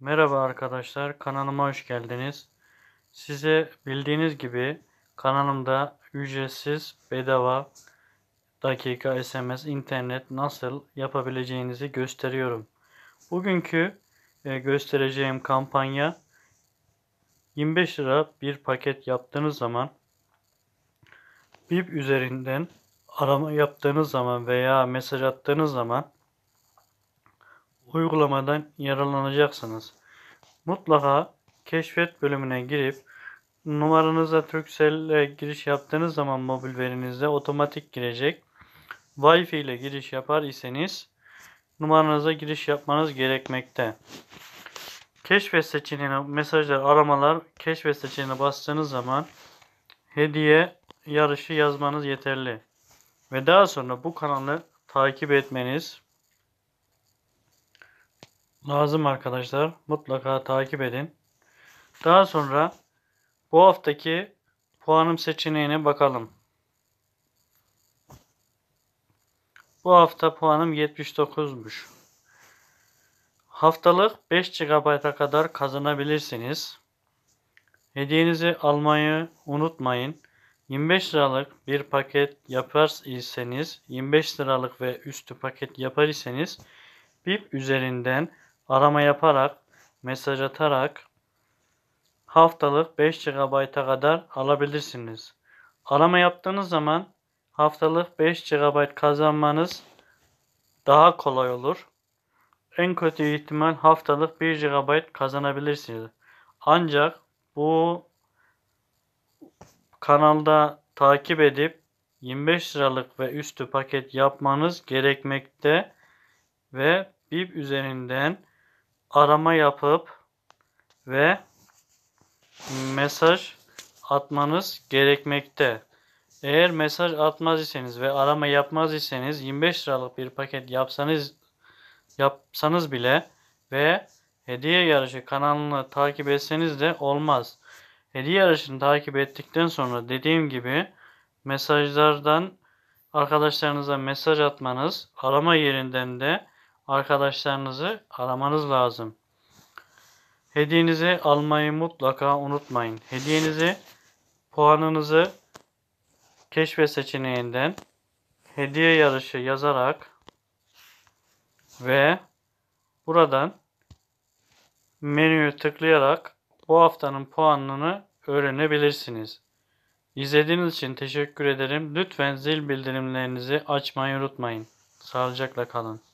Merhaba arkadaşlar kanalıma hoş geldiniz. Size bildiğiniz gibi kanalımda ücretsiz bedava dakika SMS internet nasıl yapabileceğinizi gösteriyorum. Bugünkü e, göstereceğim kampanya 25 lira bir paket yaptığınız zaman BIP üzerinden arama yaptığınız zaman veya mesaj attığınız zaman uygulamadan yararlanacaksınız. Mutlaka keşfet bölümüne girip numaranıza Turkcell'e giriş yaptığınız zaman mobil verinizde otomatik girecek. Wi-Fi ile giriş yapar iseniz numaranıza giriş yapmanız gerekmekte. Keşfet seçeneğine mesajlar, aramalar keşfet seçeneğine bastığınız zaman hediye yarışı yazmanız yeterli. Ve daha sonra bu kanalı takip etmeniz lazım arkadaşlar. Mutlaka takip edin. Daha sonra bu haftaki puanım seçeneğine bakalım. Bu hafta puanım 79'muş. Haftalık 5 GB'a kadar kazanabilirsiniz. Hediyenizi almayı unutmayın. 25 liralık bir paket yaparsanız, 25 liralık ve üstü paket yapar iseniz BIP üzerinden arama yaparak, mesaj atarak haftalık 5 GB'a kadar alabilirsiniz. Arama yaptığınız zaman haftalık 5 GB kazanmanız daha kolay olur. En kötü ihtimal haftalık 1 GB kazanabilirsiniz. Ancak bu kanalda takip edip 25 liralık ve üstü paket yapmanız gerekmekte ve BIP üzerinden arama yapıp ve mesaj atmanız gerekmekte. Eğer mesaj atmaz iseniz ve arama yapmaz iseniz 25 liralık bir paket yapsanız yapsanız bile ve hediye yarışı kanalını takip etseniz de olmaz. Hediye yarışını takip ettikten sonra dediğim gibi mesajlardan arkadaşlarınıza mesaj atmanız, arama yerinden de arkadaşlarınızı aramanız lazım. Hediyenizi almayı mutlaka unutmayın. Hediyenizi puanınızı keşfe seçeneğinden hediye yarışı yazarak ve buradan menüyü tıklayarak bu haftanın puanını öğrenebilirsiniz. İzlediğiniz için teşekkür ederim. Lütfen zil bildirimlerinizi açmayı unutmayın. Sağlıcakla kalın.